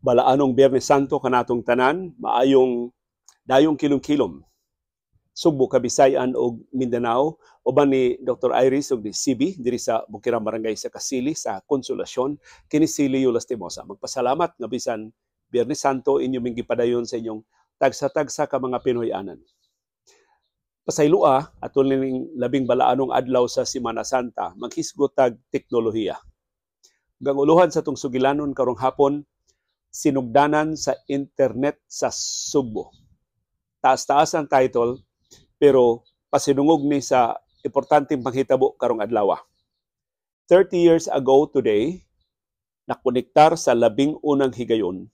balaanong Biyernes Santo kanatong tanan, maayong dayong kilom-kilom. Subo, Kabisayan o Mindanao, uban ni Dr. Iris o ni Sibi, diri sa Bukirang Barangay sa Kasili sa Konsolasyon, kini Sili Yulastimosa. Magpasalamat nga bisan Biyernes Santo inyong mingi sa inyong tagsa-tagsa ka mga Pinoyanan. Pasaylua at ning labing balaanong adlaw sa Simana Santa, maghisgot tag teknolohiya. Ganguluhan sa tung sugilanon karong hapon, sinugdanan sa internet sa Subo. Taas-taas ang title, pero pasinungog ni sa importanteng panghitabo karong adlaw. 30 years ago today, nakonektar sa labing unang higayon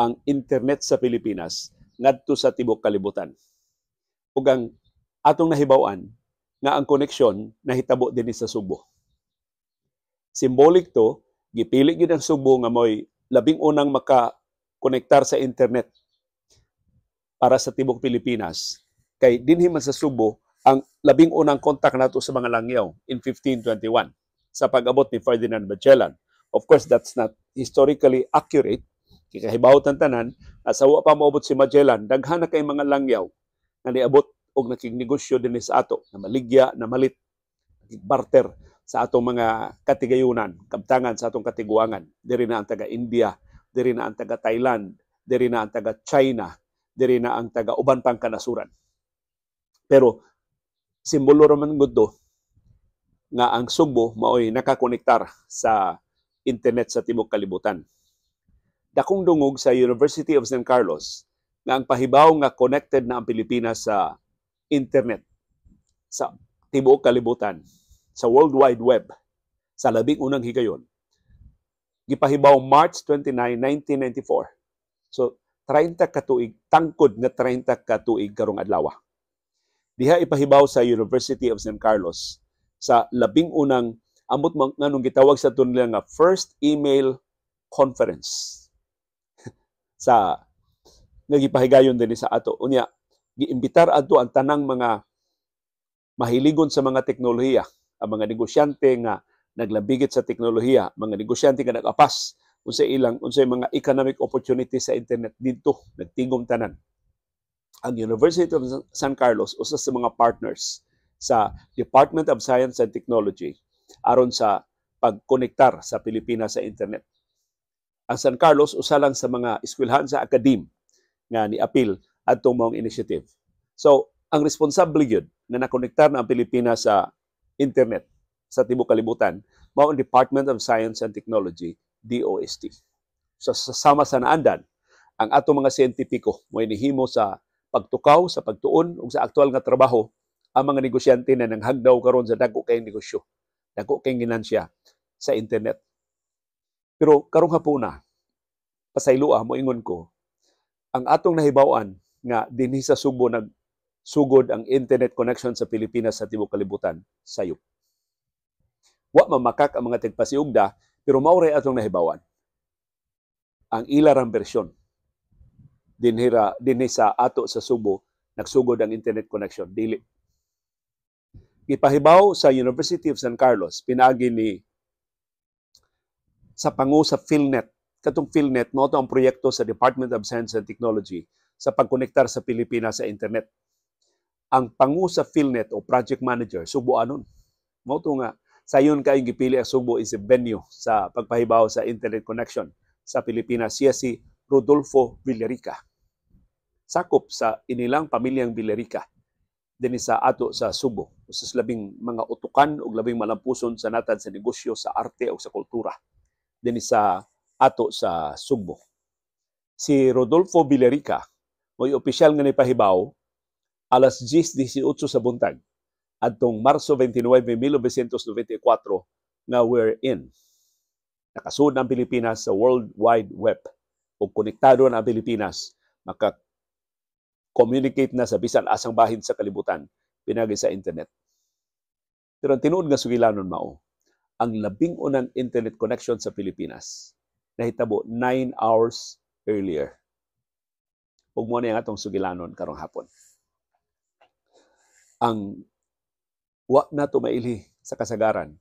ang internet sa Pilipinas ngadto sa tibok kalibutan. Ug ang atong nahibaw-an nga ang koneksyon nahitabo dinhi sa Subo. Symbolic to, gipili gyud ang Subo nga moy labing unang makakonektar sa internet para sa Tibok Pilipinas. Kay dinhi man sa Subo, ang labing unang kontak nato sa mga langyaw in 1521 sa pag-abot ni Ferdinand Magellan. Of course, that's not historically accurate. Kikahibawot ang tanan, sa pa maubot si Magellan, daghan na kay mga langyaw na niabot og nakignegosyo din sa ato, na maligya, na malit, barter sa atong mga katigayunan, kabtangan sa atong katiguangan. Diri na ang taga India, diri na ang taga Thailand, diri na ang taga China, diri na ang taga uban pang kanasuran. Pero simbolo ra man gudto nga ang Subo maoy nakakonektar sa internet sa tibuok kalibutan. Dakong dungog sa University of San Carlos nga ang pahibaw nga connected na ang Pilipinas sa internet sa tibuok kalibutan sa World Wide Web sa labing unang higayon. Gipahibaw March 29, 1994. So 30 katuig tangkod nga 30 katuig karong adlaw. Diha ipahibaw sa University of San Carlos sa labing unang amot nganong gitawag sa tunla nga first email conference sa nagipahigayon din sa ato. Unya, giimbitar ato ang tanang mga mahiligon sa mga teknolohiya ang mga negosyante nga naglabigit sa teknolohiya, mga negosyante nga nagapas unsay ilang unsay mga economic opportunities sa internet didto nagtigom tanan ang University of San Carlos usa sa mga partners sa Department of Science and Technology aron sa pagkonektar sa Pilipinas sa internet. Ang San Carlos usa lang sa mga eskwelahan sa akadim nga niapil adtong maong initiative. So, ang responsable gyud na nakonektar na ang Pilipinas sa internet sa Tibok Kalibutan, mao ang Department of Science and Technology, DOST. So sasama sa naandan ang ato mga siyentipiko mo nihimo sa pagtukaw, sa pagtuon ug sa aktual nga trabaho ang mga negosyante na nanghagdaw karon sa dagko kay negosyo, dagko kay ginansya sa internet. Pero karong hapuna, pasayloa mo ingon ko, ang atong nahibawan nga dinhi sa Subo nag sugod ang internet connection sa Pilipinas sa tibuok kalibutan, sayop. Wa mamakak ang mga tigpasiugda, pero maure atong nahibawan. Ang ilarang bersyon dinhira dinhi sa ato sa Subo nagsugod ang internet connection dili. Gipahibaw sa University of San Carlos pinaagi ni sa pangu sa PhilNet. Katong PhilNet mo ang proyekto sa Department of Science and Technology sa pagkonektar sa Pilipinas sa internet ang pangu sa PhilNet o project manager subo anon. Mao nga sayon kay gipili ang subo is a venue sa pagpahibaw sa internet connection sa Pilipinas siya si Rodolfo Villarica. Sakop sa inilang pamilyang Villarica dinhi sa ato sa Subo usas labing mga utukan ug labing malampuson sa natad sa negosyo sa arte o sa kultura dinhi sa ato sa Subo. Si Rodolfo Villarica mo'y opisyal nga ni pahibaw alas 10.18 sa buntag adtong Marso 29, 1994 nga we're in. Nakasood ang Pilipinas sa World Wide Web o konektado na ang Pilipinas maka-communicate na sa bisan asang bahin sa kalibutan pinagi sa internet. Pero ang tinuod nga sugilanon mao, ang labing unang internet connection sa Pilipinas nahitabo 9 hours earlier. Ug mo ni atong sugilanon karong hapon ang wa na tumaili sa kasagaran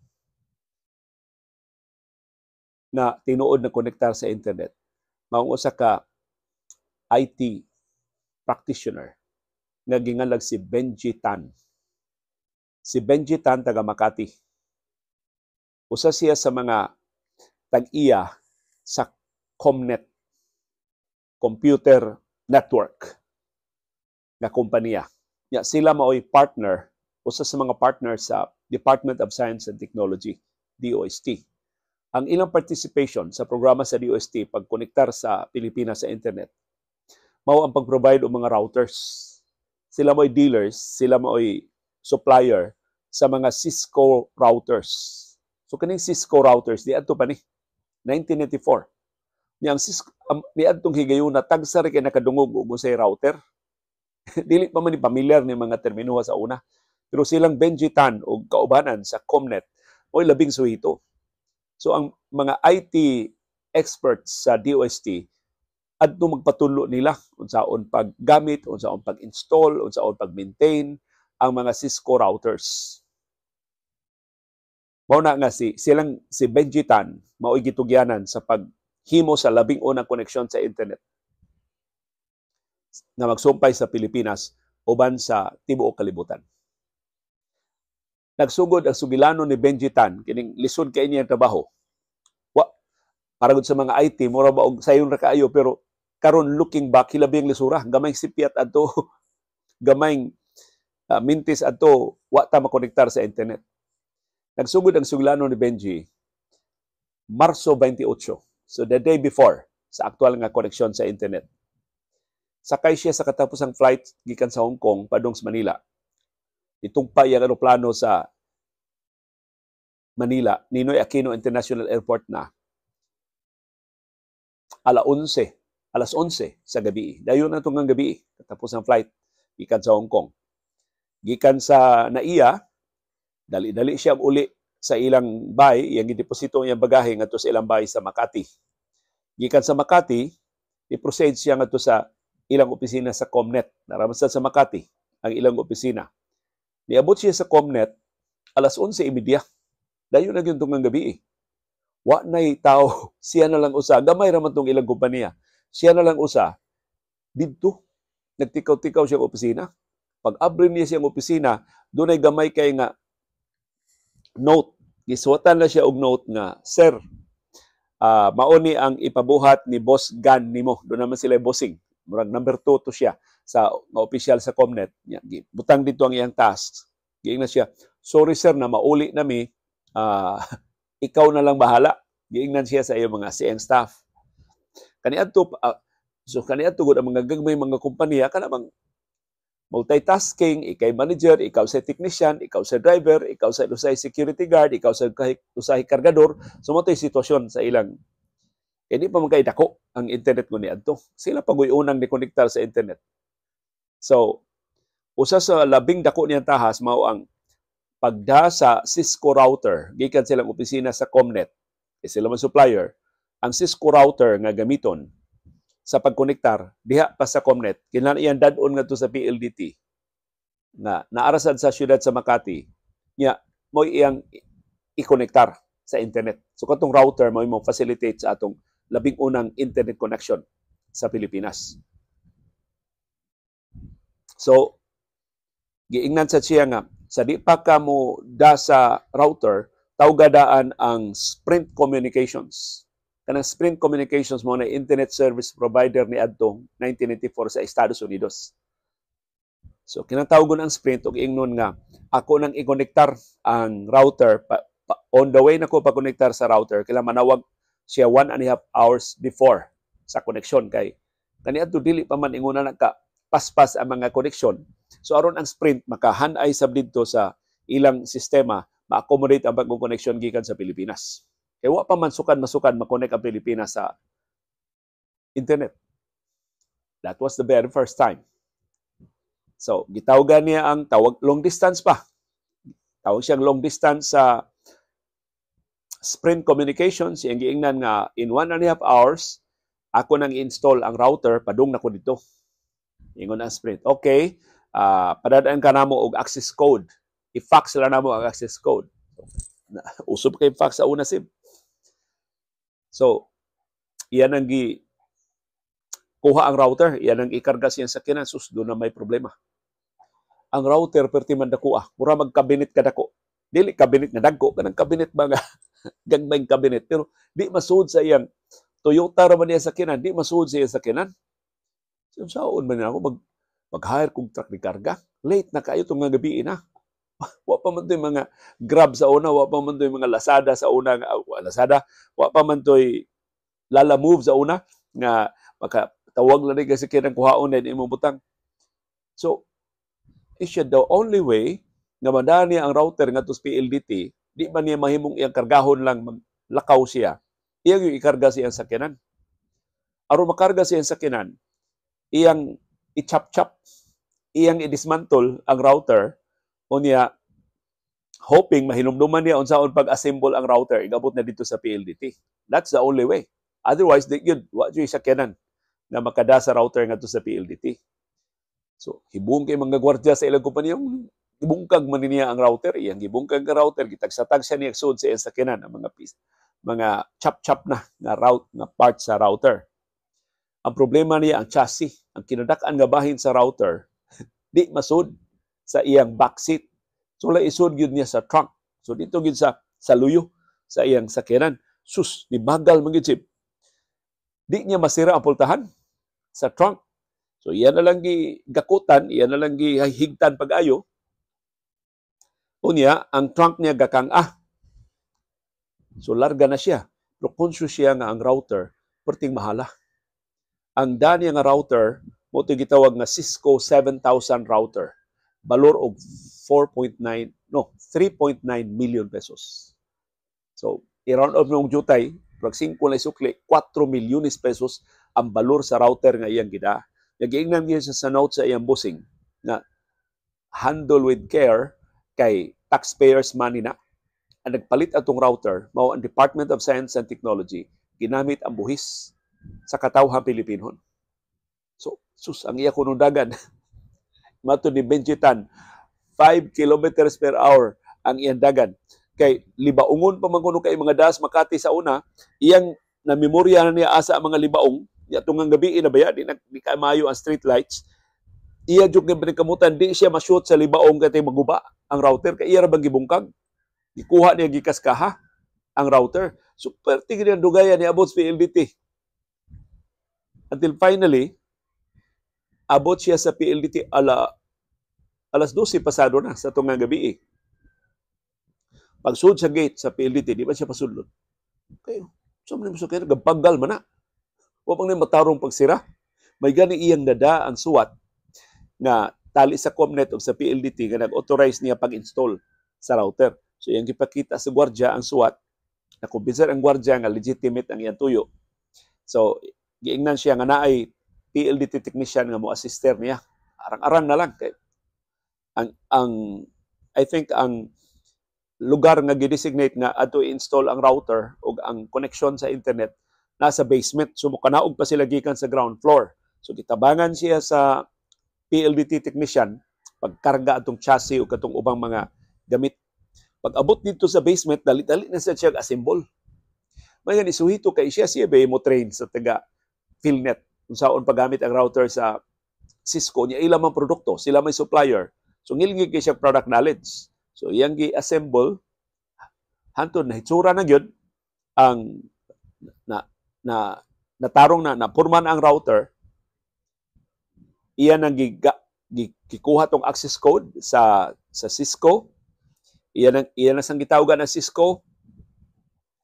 na tinuod na konektar sa internet. Maong usa ka IT practitioner nga gingalag si Benji Tan. Si Benji Tan taga Makati. Usa siya sa mga tag-iya sa Comnet Computer Network na kumpanya. Ya, sila mao'y partner, o sa mga partner sa Department of Science and Technology, DOST. Ang ilang participation sa programa sa DOST pag konektar sa Pilipinas sa internet, mao ang pag-provide og mga routers. Sila mo'y dealers, sila mo'y supplier sa mga Cisco routers. So kaning Cisco routers di adto pa ni 1994. Ni ang Cisco um, ni adtong higayon na tagsa kay nakadungog og usay router dili pa man ni pamilyar ni mga termino sa una. Pero silang Benji Tan o kaubanan sa Comnet o labing suhito. So ang mga IT experts sa DOST adto magpatulo nila unsaon paggamit, unsaon pag-install, unsaon pag-maintain ang mga Cisco routers. Mao na nga si silang si Benji Tan mao'y gitugyanan sa paghimo sa labing unang koneksyon sa internet na magsumpay sa Pilipinas uban sa tibuok kalibutan. Nagsugod ang sugilano ni Benji Tan kining lisod kay niya trabaho. Wa para sa mga IT mura ba og sayon ra kaayo pero karon looking back hilabi ang lisura gamay sipiat ato gamay uh, mintis ato wa ta makonektar sa internet. Nagsugod ang sugilano ni Benji Marso 28. So the day before sa aktual nga koneksyon sa internet Sakay siya sa katapusang flight gikan sa Hong Kong padung sa Manila. Itungpay ang aeroplano sa Manila, Ninoy Aquino International Airport na ala 11, alas 11 sa gabi. Dayon na tungang gabi, katapos ang flight gikan sa Hong Kong. Gikan sa Naiya, dali-dali siya uli sa ilang bay, yang gideposito niyang bagahe ngadto sa ilang bay sa Makati. Gikan sa Makati, i-proceed siya ngadto sa ilang opisina sa Comnet. Naramasal sa Makati ang ilang opisina. Niabot siya sa Comnet alas 11 11.30. Dayon na yung tungang gabi eh. Wa na'y tao. Siya na lang usa. Gamay raman tong ilang kumpanya. Siya na lang usa. Dito. Nagtikaw-tikaw siyang opisina. Pag abrim niya siyang opisina, doon ay gamay kay nga note. Giswatan na siya og note nga, Sir, uh, ah, maoni ang ipabuhat ni Boss Gan nimo. Doon naman sila bossing Murag number 2 to siya sa nga official sa Comnet. Nya, butang dito ang iyang task. Giing na siya, sorry sir na mauli nami, uh, ah, ikaw na lang bahala. Giingnan siya sa iyong mga CN staff. Kaniadto, uh, so kaniadto gud ang mga gagmay mga kumpanya, kanamang multitasking, ikay manager, ikaw sa technician, ikaw sa driver, ikaw sa usay security guard, ikaw sa usay kargador. So mo sitwasyon sa ilang E di pa magkay dako ang internet ko ni Adto. Sila paguyunang ni connectar sa internet. So, usa sa labing dako niyang tahas mao ang pagda sa Cisco router. Gikan silang opisina sa Comnet. E sila man supplier. Ang Cisco router nga gamiton sa pagkonektar diha pa sa Comnet. Kinahanglan iyan dad-on to sa PLDT na naarasad sa siyudad sa Makati niya mo iyang i sa internet. So katong router mo imong facilitate sa atong labing unang internet connection sa Pilipinas. So, giingnan sa siya nga, sa di pa ka mo da sa router, tawgadaan ang Sprint Communications. Kanang Sprint Communications mo na internet service provider ni Adtong 1994 sa Estados Unidos. So, kinatawgon ang Sprint o ingnon nga, ako nang i ang router, pa, pa, on the way na ko pa-connectar sa router, kailangan manawag siya one and a half hours before sa koneksyon kay adto dili pa man inguna na ka paspas ang mga koneksyon so aron ang sprint makahanay sab didto sa ilang sistema ma-accommodate ang bagong koneksyon gikan sa Pilipinas kay wa pa man sukan masukan makonek ang Pilipinas sa internet that was the very first time so gitawgan niya ang tawag long distance pa tawag siyang long distance sa Sprint Communications, si ang giingnan nga, in one and a half hours, ako nang install ang router, padung na ko dito. Ingon ang Sprint. Okay, uh, padadaan ka namo og access code. I-fax sila namo ang access code. usop kay fax sa una SIM. So, iyan ang gi kuha ang router, iyan ang ikarga siya sa kinan, sus, doon na may problema. Ang router, perti man dako ah. mura magkabinet ka dako. Dili kabinet na dagko, kanang kabinet ba nga gagmayng kabinet. Pero di masood sa iyang Toyota raman niya sa kinan, di masood sa iyang sa kinan. So, saon man ako mag, mag-hire kong truck ni karga. Late na kayo itong nga gabi na. wa pa man to'y mga grab sa una, wa pa man to'y mga Lazada sa una, uh, Lazada, wa pa man to'y Lala Move sa una, nga maka, tawag na rin kasi kinan kuhaon na imong butang. So, is siya the only way na madani ang router nga to PLDT Di man niya mahimong iyang kargahon lang lakaw siya. Iyang yung ikarga siyang sakinan. Aron makarga siyang sakinan, iyang i-chop-chop, iyang i-dismantle ang router o niya hoping mahinumduman niya unsaon pag-assemble ang router igabot na dito sa PLDT. That's the only way. Otherwise, di yun, wa yung kinan na makada sa router nga to sa PLDT. So, hibuong kay mga gwardiya sa ilang kumpanya, gibungkag man niya ang router, iyang eh. gibungkag ang router, gitagsatag siya niya sud sa iyang sakinan ang mga piece, mga chop-chop na nga route na part sa router. Ang problema niya ang chassis, ang kinadak-an nga bahin sa router di masud sa iyang back seat. So la isud gyud niya sa trunk. So dito gyud sa sa luyo sa iyang sakinan. Sus, ni bagal man gyud Di niya masira ang pultahan sa trunk. So iya na lang gi gakutan, iya na lang gi higtan pag-ayo Unya, ang trunk niya gakang ah. So larga na siya. Pero conscious siya nga ang router, perting mahala. Ang dani nga router, mo ito gitawag nga Cisco 7000 router. Balor og 4.9, no, 3.9 million pesos. So, i-round off nung jutay, pag 5 na isukli, 4 million pesos ang balor sa router nga iyang gida. Nagiingnan niya sa note sa iyang busing na handle with care kay taxpayers money na ang nagpalit atong router mao ang Department of Science and Technology ginamit ang buhis sa katawhan Pilipinon. So, sus, ang iya kunundagan. Mato ni Benji Tan, 5 kilometers per hour ang iyang dagan. Kay libaungon pa man kay mga das Makati sa una, iyang na memorya na niya asa ang mga libaong, yatong ang gabi na baya di, di kamayo ang street lights. Iya jug nga kamutan di siya ma-shoot sa libaong kay maguba ang router kay iya ra bang gibungkag gikuha niya gikaskaha ang router so perti gid ang dugayan ni abot sa PLDT until finally abot siya sa PLDT ala alas 12 pasado na sa tungang gabi eh. Pagsud sa gate sa PLDT, di ba siya pasulod? Kayo, sa mga musukin, gampanggal man na. Huwag pang matarong pagsira. May gani iyang dada ang suwat na tali sa Comnet o sa PLDT nga nag-authorize niya pag-install sa router. So iyang gipakita sa gwardiya ang SWAT, na kumbinsan ang gwardiya nga legitimate ang iyang tuyo. So giingnan siya nga naay PLDT technician nga mo assister niya. Arang-arang na lang kay ang ang I think ang lugar nga gidesignate nga ato install ang router o ang connection sa internet nasa basement. So mukanaog pa sila gikan sa ground floor. So kitabangan siya sa PLDT technician, pagkarga atong chassis o katong ubang mga gamit. Pag abot dito sa basement, dali-dali na siya siya assemble. Mayan, isuhito kay siya siya mo train sa taga Philnet kung saan paggamit ang router sa Cisco niya ilang mga produkto, sila may supplier. So ngilngi kay siya product knowledge. So iyang gi-assemble hantud na hitsura na gyud ang na na natarong na na napurman ang router Iyan ang giga, gikuha tong access code sa sa Cisco. Iyan ang iyan ang sang gitawgan ng Cisco.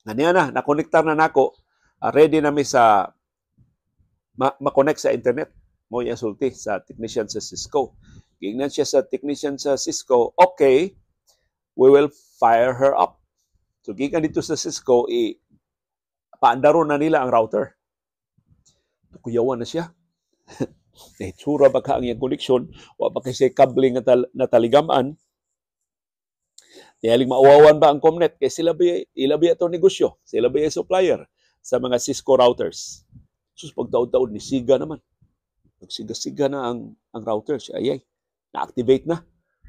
Ganiya na, nakonektar na nako. Uh, ready na mi sa ma, ma-connect sa internet. Mo yung sulti sa technician sa Cisco. Gignan siya sa technician sa Cisco, okay, we will fire her up. So gigan dito sa Cisco, i paandaro na nila ang router. Kuyawan na siya. na eh, hitsura ba ka ang iyang koneksyon, wa ba kasi kable na, tal- nataligaman, Tiyaling eh, maawawan ba ang Comnet? Kasi sila ba, ila ba ito negosyo? Sila ba supplier sa mga Cisco routers? Sus, pagtaon-taon, ni Siga naman. Nagsiga-siga na ang, ang router. Siya, ay, ay, na-activate na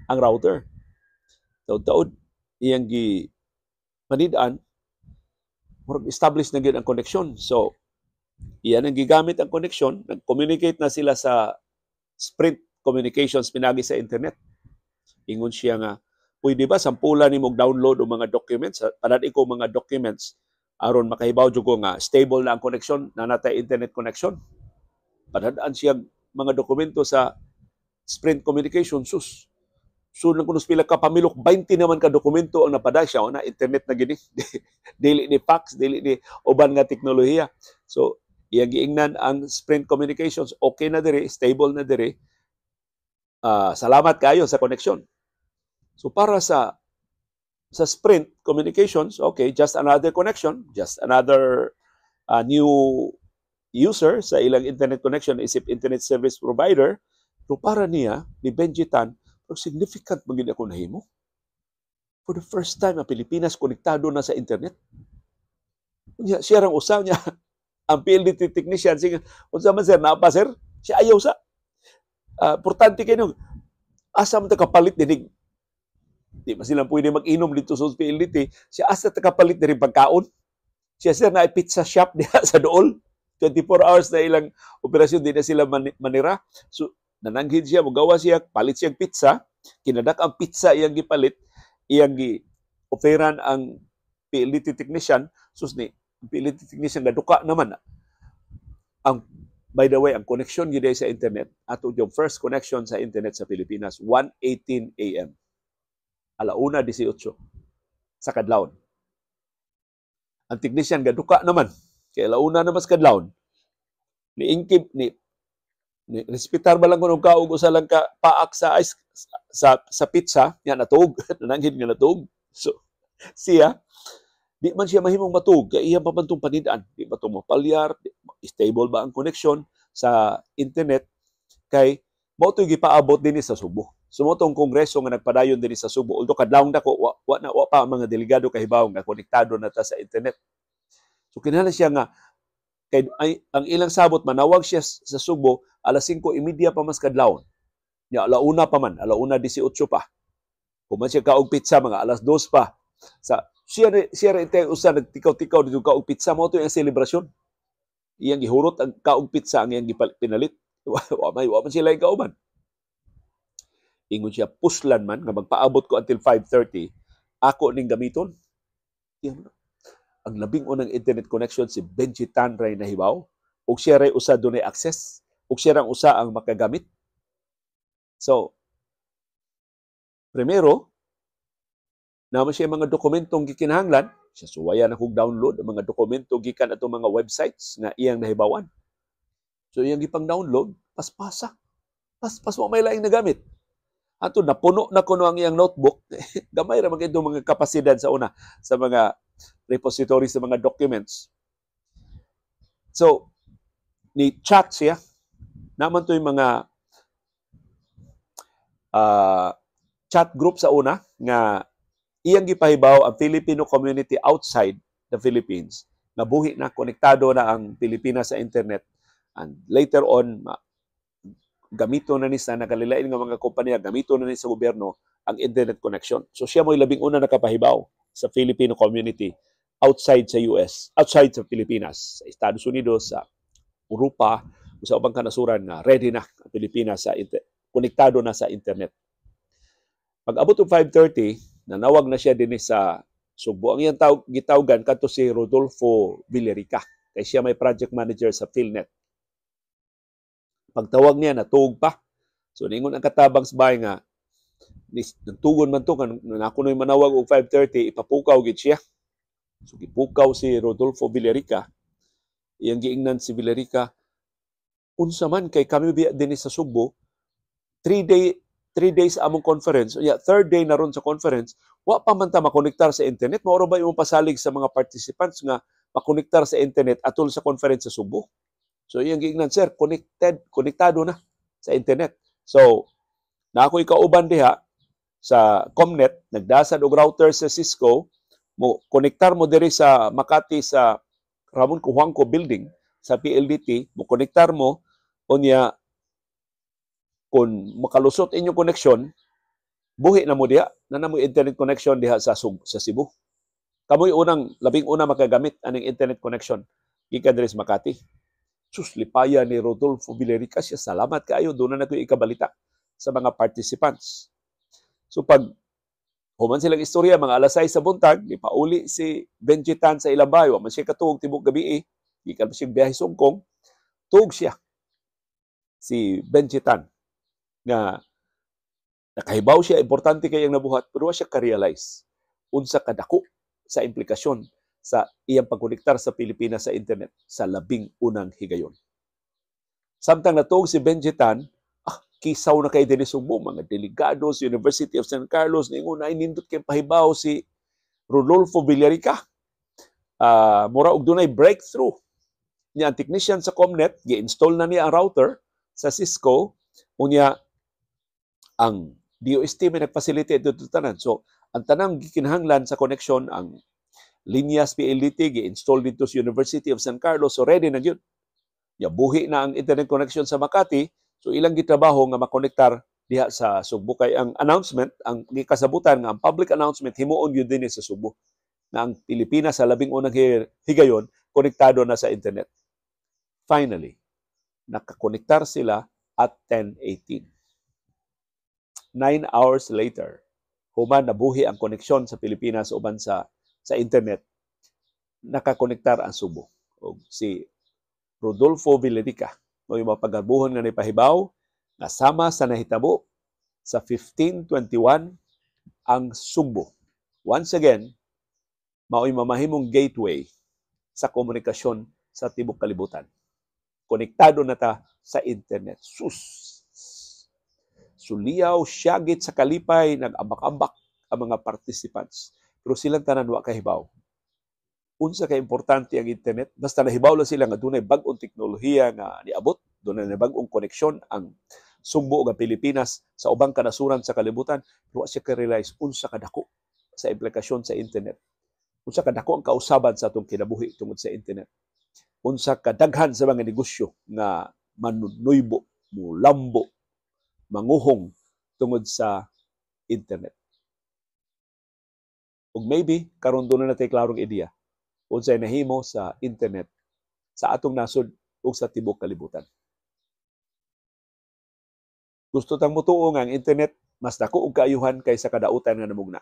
ang router. Taon-taon, iyang gi panidaan, establish na gid ang connection. So, Iyan ang gigamit ang connection. Nag-communicate na sila sa Sprint Communications pinagi sa internet. Ingon siya nga, pwede ba sampula ni mong download o mga documents? Tanan ko mga documents aron makahibaw jud ko nga stable na ang connection na natay internet connection. Padadaan siya mga dokumento sa Sprint Communications. sus. So nang kunos pila ka pamilok 20 naman ka dokumento ang napaday siya na internet na gini. dili ni fax, dili ni uban nga teknolohiya. So iyang giingnan ang Sprint Communications okay na diri, stable na diri. Uh, salamat kayo sa koneksyon. So para sa sa Sprint Communications, okay, just another connection, just another uh, new user sa ilang internet connection isip internet service provider. Pero para niya, ni Benji Tan, significant maging ako nahimo. For the first time, ang Pilipinas konektado na sa internet. Niya, siya ang usaw niya, ang PLDT technician, sige, unsa man sir, naa pa sir? Siya ayaw sa. Uh, ah, portante kayo, asa man kapalit dinig. Di ba sila pwede mag-inom dito sa PLDT, siya asa kapalit diri pagkaon. Siya sir, na pizza shop diha sa dool. 24 hours na ilang operasyon, di na sila manira. So, nananghid siya, mugawa siya, palit siyang pizza, kinadak ang pizza iyang gipalit, iyang gi operan ang PLDT technician, sus ni pili technician nga duka naman na. Ang by the way, ang connection gyud sa internet ato job first connection sa internet sa Pilipinas 1:18 AM. Alauna 18 sa kadlawon. Ang technician nga duka naman kay alauna na mas kadlawon. Ni inkip ni ni respetar ba lang kuno ka og usa lang ka paak sa ice sa sa pizza nya natug nanghid nga natug so siya Di man siya mahimong matug, kay iya pa man panidaan. Di ba ito mapalyar, stable ba ang connection sa internet, kay mo ito gipaabot dinhi sa Subo. So mo itong kongreso nga nagpadayon dinhi sa Subo. Although kadlawang dako, wa, wa, na, wa pa ang mga delegado kahibaw nga konektado na ta sa internet. So kinahanglan siya nga kay ay, ang ilang sabot manawag siya sa Subo alas 5 imedia e pa mas kadlawon. Ya alauna pa man, alauna 18 pa. Kuman siya kaog pizza mga alas 2 pa. Sa siya siya rin tayo usa nagtikaw-tikaw dito kaog pizza mo to yung selebrasyon. Iyang gihurot ang kaog pizza ang iyang pinalit. wa may wa man sila kauban. Ingon siya puslan man nga magpaabot ko until 5:30 ako ning gamiton. Iyan Ang labing unang internet connection si Benji Tanray na hibaw ug siya ray usa dunay access ug siya ang usa ang makagamit. So, primero, naman siya mga dokumentong gikinahanglan, siya suwayan akong download ang mga dokumento gikan ato mga websites na iyang nahibawan. So iyang gipang-download, paspasa. Paspas mo may laing nagamit. Ato napuno na kuno ang iyang notebook, gamay ra man mga kapasidad sa una sa mga repository sa mga documents. So ni chat siya naman to yung mga uh, chat group sa una nga Iyang gipahibaw ang Filipino community outside the Philippines. Nabuhi na, konektado na ang Pilipinas sa internet. And later on, gamito na ni sa nagalilain nga mga kompanya, gamito na ni sa gobyerno ang internet connection. So siya mo'y labing una nakapahibaw sa Filipino community outside sa US, outside sa Pilipinas, sa Estados Unidos, sa Europa, sa ubang kanasuran na ready na ang Pilipinas sa konektado na sa internet. Pag abot ng 530, nanawag na siya din sa Subo. Ang iyang tawag, gitawgan kadto si Rodolfo Villarica kay siya may project manager sa PhilNet. Pagtawag niya natuog pa. So ningon ang katabang bay nga nagtugon man to kan ako noy manawag og 5:30 ipapukaw git siya. So gipukaw si Rodolfo Villarica. Iyang giingnan si Villarica unsa man kay kami biya dinhi sa Subo 3 day three days among conference, yeah, third day na ron sa conference, wa pa man ta makonektar sa internet. Mauro ba imong pasalig sa mga participants nga makonektar sa internet atol sa conference sa Subo? So iyang giingnan, sir, connected, konektado na sa internet. So, na ako ikauban diha sa Comnet, nagdasad og router sa Cisco, mo konektar mo diri sa Makati sa Ramon Cuhuangco building sa PLDT, mo konektar mo unya kung makalusot inyong connection, buhi na mo diha, na namo internet connection diha sa, sa Cebu. Kamoy unang, labing una makagamit aning internet connection. Gikan dres Makati. Sus, lipaya ni Rodolfo Villerica siya. Salamat kayo. Doon na na ikabalita sa mga participants. So pag human silang istorya, mga alasay sa buntag, ni pauli si Benji Tan sa Ilambay. Wa man siya katuog tibok gabi eh. Gikan pa siya biyahe sungkong. Tuog siya si Benji Tan nga nakahibaw siya, importante kay ang nabuhat, pero siya ka-realize unsa kadako sa implikasyon sa iyang pagkonektar sa Pilipinas sa internet sa labing unang higayon. Samtang natog si Benji Tan, ah, kisaw na kay Dennis Ugbo, mga delegado sa University of San Carlos, ninguna, inindot kay pahibaw si Rodolfo Villarica. Uh, mura og dunay breakthrough niya ang technician sa Comnet, gi-install na niya ang router sa Cisco, unya ang DOST may nagpasilite dito tanan. So, ang tanang gikinhanglan sa connection ang linyas PLDT gi-install dito sa University of San Carlos so ready na gyud. Ya buhi na ang internet connection sa Makati so ilang gitrabaho nga makonektar diha sa Subo kay ang announcement ang gikasabutan nga ang public announcement himuon gyud dinhi sa Subo na ang Pilipinas sa labing unang higayon konektado na sa internet. Finally, nakakonektar sila at 1018. 9 hours later, human nabuhi ang koneksyon sa Pilipinas uban sa sa internet nakakonektar ang Subo og si Rodolfo Villedica no yung mapagabuhon nga ni pahibaw nga sama sa nahitabo sa 1521 ang Subo once again mao'y mamahimong gateway sa komunikasyon sa tibok kalibutan konektado na ta sa internet sus Suliyaw, syagit sa kalipay, nag-abak-abak ang mga participants. Pero silang tanan wa kahibaw. Unsa ka importante ang internet, basta nahibaw lang sila nga dunay bag-ong teknolohiya nga niabot, dunay na bag-ong koneksyon ang sumbo nga Pilipinas sa ubang kanasuran sa kalibutan, pero siya ka-realize unsa kadako sa implikasyon sa internet. Unsa kadako ang kausaban sa atong kinabuhi tungod sa internet. Unsa kadaghan sa mga negosyo nga manunuybo, mulambo, manguhong tungod sa internet. Ug maybe karon doon na natay klarong ideya unsay nahimo sa internet sa atong nasod ug sa tibuok kalibutan. Gusto tang mutuo nga ang internet mas dako og kaayuhan kaysa kadautan nga namugna.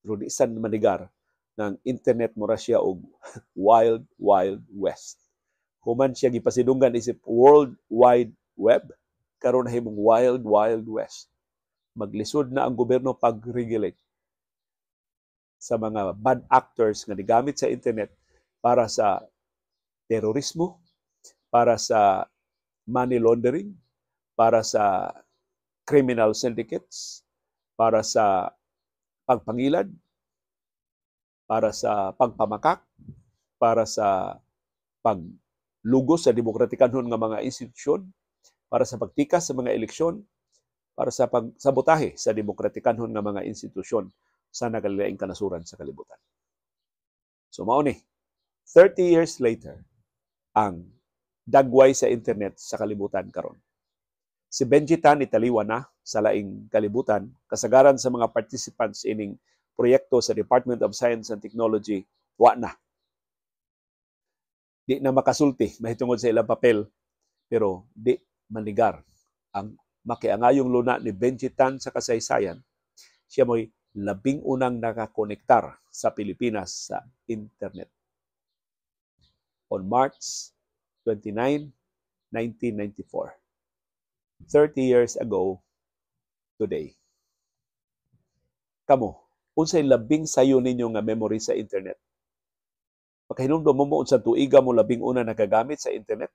Pero di isan manigar ng internet mo ra siya og wild wild west. Human siya gipasidunggan isip world wide web karon himong wild wild west maglisod na ang gobyerno pag-regulate sa mga bad actors nga nigamit sa internet para sa terorismo, para sa money laundering, para sa criminal syndicates, para sa pagpangilad, para sa pagpamakak, para sa paglugos sa demokratikanhon nga mga institusyon, para sa pagtikas sa mga eleksyon, para sa pagsabotahe sa demokratikanhon ng mga institusyon sa nagalilaing kanasuran sa kalibutan. So mauni, 30 years later, ang dagway sa internet sa kalibutan karon. Si Benji Tan italiwa na sa laing kalibutan kasagaran sa mga participants ining proyekto sa Department of Science and Technology wa na. Di na makasulti mahitungod sa ilang papel pero di manigar ang makiangayong luna ni Benji Tan sa kasaysayan. Siya mo'y labing unang nakakonektar sa Pilipinas sa internet. On March 29, 1994, 30 years ago today. Kamo, unsay labing sayo ninyo nga memory sa internet? Pagkahinungdo mo mo sa tuiga mo labing una nagagamit sa internet?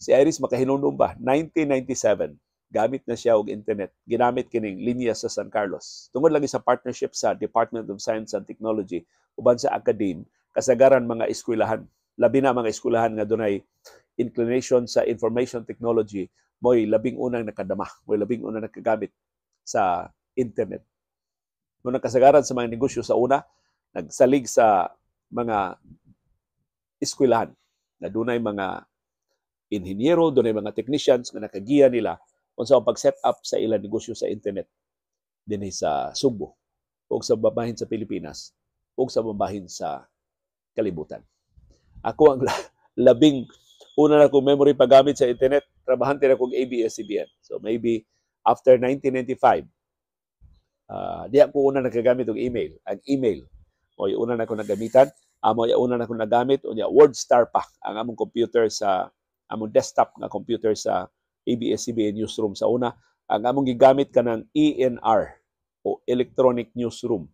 Si Iris makahinumdum ba? 1997, gamit na siya og internet. Ginamit kining linya sa San Carlos. Tungod lang sa partnership sa Department of Science and Technology uban sa academe, kasagaran mga eskwelahan. Labi na mga eskwelahan nga dunay inclination sa information technology mo'y labing unang nakadama, mo'y labing unang nakagamit sa internet. Kung kasagaran sa mga negosyo sa una, nagsalig sa mga eskwelahan na dunay mga inhinyero, doon ay mga technicians nga nakagiya nila kung sa pag-set up sa ilang negosyo sa internet din sa Subo o sa babahin sa Pilipinas o sa babahin sa kalibutan. Ako ang labing una na kong memory paggamit sa internet, trabahante na kong ABS-CBN. So maybe after 1995, uh, ah, di ako una nagagamit og email. Ang email, o yung una na ko nagamitan, amo ah, yung una na ko nagamit, o yung WordStar pa, ang among computer sa among desktop nga computer sa ABS-CBN Newsroom sa una. Ang among gigamit ka ng ENR o Electronic Newsroom.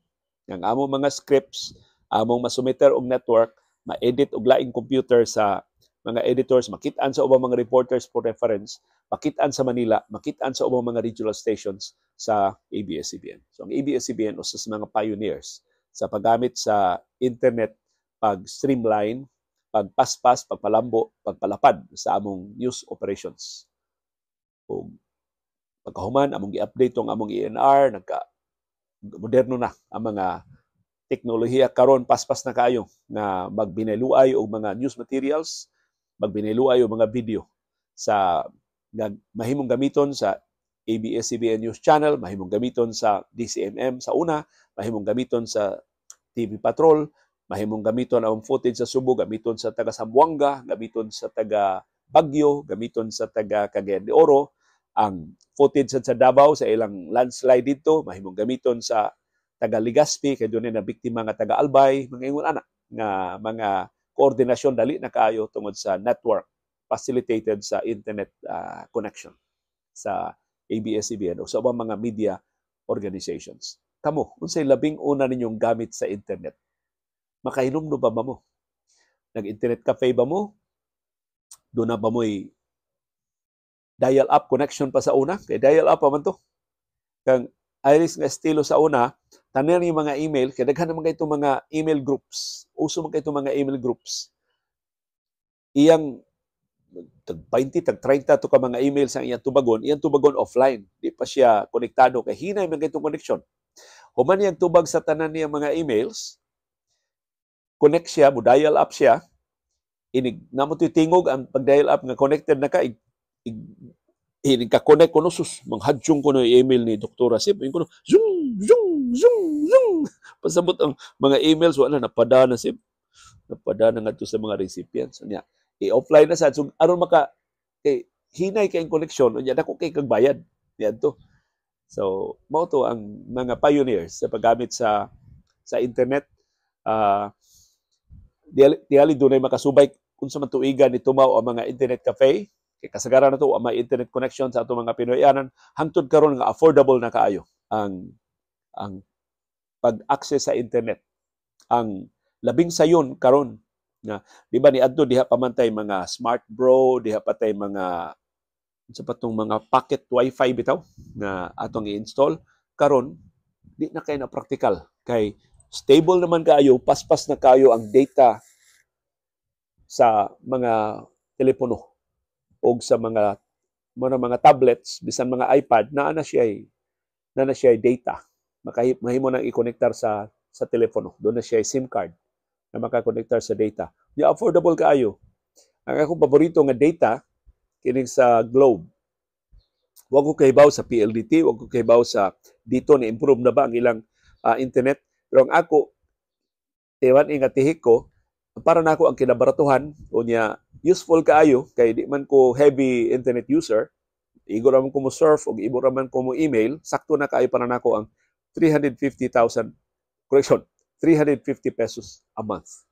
Ang among mga scripts, among masumiter og network, ma-edit og laing computer sa mga editors, makitaan sa ubang mga reporters for reference, makitaan sa Manila, makitaan sa ubang mga regional stations sa ABS-CBN. So ang ABS-CBN usa sa mga pioneers sa paggamit sa internet pag-streamline pagpaspas, pagpalambo, pagpalapad sa among news operations. Kung pagkahuman, among i-update ang among ENR, nagka moderno na ang mga teknolohiya karon paspas na kaayo na magbinayluay og mga news materials, magbinayluay og mga video sa mahimong gamiton sa ABS-CBN News Channel, mahimong gamiton sa DCMM sa una, mahimong gamiton sa TV Patrol, Mahimong gamiton ang footage sa Subo, gamiton sa taga Sambuanga, gamiton sa taga Bagyo, gamiton sa taga Cagayan de Oro, ang footage sa Davao sa ilang landslide dito, mahimong gamiton sa taga Ligaspi kay dunay na biktima nga taga Albay mga ingon ana nga mga koordinasyon dali na kaayo tungod sa network facilitated sa internet uh, connection sa ABS-CBN o sa mga media organizations. Kamo, unsay labing una ninyong gamit sa internet? Makainom no ba ba mo? Nag-internet cafe ba mo? Doon na ba mo'y dial-up connection pa sa una? Kaya dial-up pa man to. Kang Iris nga estilo sa una, tanan yung mga email, kaya daghan naman kayo mga email groups. Uso man kayo mga email groups. Iyang tag 20, tag 30 to ka mga email sa iyang tubagon, iyang tubagon offline. Di pa siya konektado. Kaya hinay man itong connection. Human niyang tubag sa tanan niya mga emails, connect siya, mo dial up siya, inig namo titingog ang pag dial up nga connected na ka ig, ig inig ka connect kuno sus manghadyong kuno email ni doktora Sip ing kuno zoom zoom zoom zoom pasabot ang mga emails wala napada na sip napada na ngadto sa mga recipients niya i-offline na sa so, aron maka kay hinay kay connection unya dako kay kag bayad to so mao to ang mga pioneers sa paggamit sa sa internet uh, Tingali dunay makasubay kung sa matuigan ni tumaw ang mga internet cafe. Kay kasagaran na to ang mga internet connection sa ato mga Pinoyanan hangtod karon nga affordable na kaayo ang ang pag-access sa internet. Ang labing sayon karon na di ba ni adto diha pamantay mga smart bro, diha patay mga sa patong mga packet wifi bitaw na atong i-install karon di na kay na practical kay Stable naman kayo, paspas na kayo ang data sa mga telepono o sa mga mga mga tablets bisan mga iPad na ana siya na na siya data makahip mahimo nang i-connectar sa sa telepono doon na siya SIM card na makakonektar sa data ya affordable kaayo ang akong paborito nga data kining sa Globe wag ko kahibaw sa PLDT wag ko kahibaw sa dito ni improve na ba ang ilang uh, internet pero ang ako, iwan ingatihik ko, para na ako ang kinabaratuhan, unya useful kaayo, kay di man ko heavy internet user, igo raman ko mo surf, o ibo raman ko mo email, sakto na kaayo para na ako ang 350,000, correction, 350 pesos a month.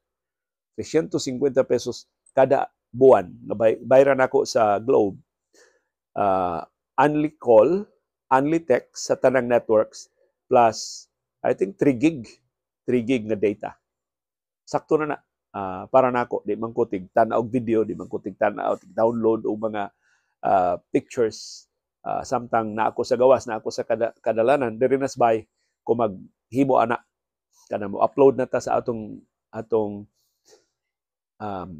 350 pesos kada buwan. na bayaran ako sa Globe. Uh, ah, only call, only text sa tanang networks plus I think 3 gig, 3 gig na data. Sakto na na uh, para nako na di man ko tigtan og video, di man ko tigtan og download og mga uh, pictures uh, samtang na ako sa gawas na ako sa kada, kadalanan diri nas bay ko maghimo ana kana mo upload na ta sa atong atong um,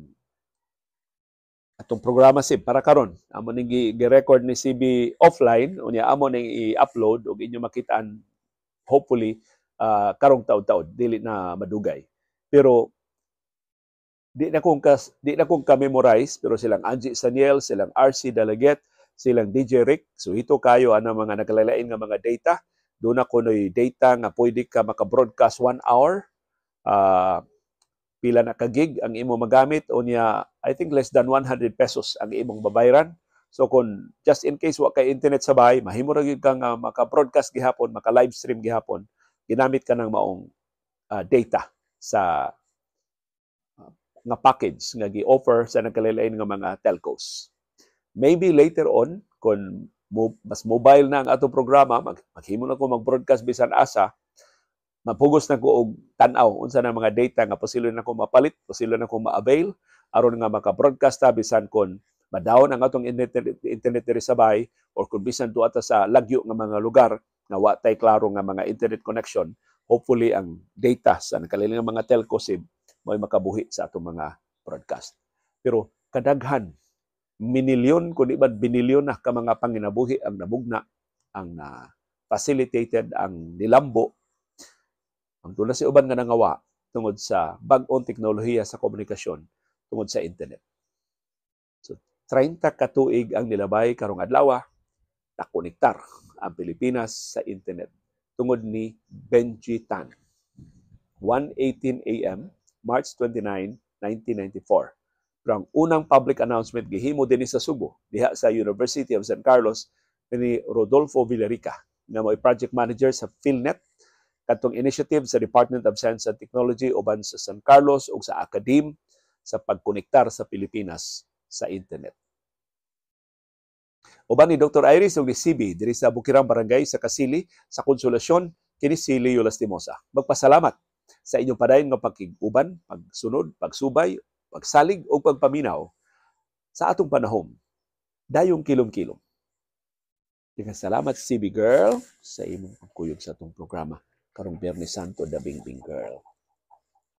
atong programa sib para karon amo ning gi-record ni CB offline unya amo ning i-upload og inyo makitaan hopefully uh, karong taud-taud dili na madugay. Pero di na kong kas, di na kong ka-memorize pero silang Angie Saniel, silang RC Dalaget, silang DJ Rick. So ito kayo ana mga nakalalain nga mga data. Doon ako noy data nga pwede ka maka-broadcast one hour. Uh, pila na ka gig ang imo magamit o I think less than 100 pesos ang imong babayaran So kung just in case wa kay internet sa bahay, mahimo ra gyud kang uh, maka-broadcast gihapon, maka-live stream gihapon, ginamit ka ng maong uh, data sa uh, nga package nga gi-offer sa nagkalain-lain nga mga telcos. Maybe later on kung mo, mas mobile na ang ato programa, mag, maghimo na ko mag-broadcast bisan asa, mapugos na ko og tan-aw unsa na mga data nga posible na ko mapalit, posible na ko ma-avail aron nga maka-broadcast ta bisan kon Madawon ang atong internet diri sabay or kung bisan duha ta sa lagyo nga mga lugar nga wa tay klaro nga mga internet connection, hopefully ang data sa nakalilang mga telco SIM may makabuhi sa atong mga broadcast. Pero kadaghan minilyon kun di ba binilyon na ka mga panginabuhi ang nabugna ang na facilitated ang nilambo ang dula si uban nga nangawa tungod sa bag-ong teknolohiya sa komunikasyon tungod sa internet. 30 katuig ang nilabay karong adlaw nakonektar ang Pilipinas sa internet tungod ni Benji Tan. 1:18 AM, March 29, 1994. Pero ang unang public announcement gihimo dinhi sa Subo, diha sa University of San Carlos ni Rodolfo Villarica nga may project manager sa PhilNet katong initiative sa Department of Science and Technology uban sa San Carlos ug sa Academe sa pagkonektar sa Pilipinas sa internet. Uban ni Dr. Iris og ni CB diri sa Bukirang Barangay sa Kasili sa Konsolasyon kini si Leo Lastimosa. Magpasalamat sa inyong padayon nga pagkiguban, pagsunod, pagsubay, pagsalig o pagpaminaw sa atong panahon. Dayong kilom-kilom. Kaya salamat CB Girl sa imong pagkuyog sa atong programa karong Berni Santo da Dabingbing Girl.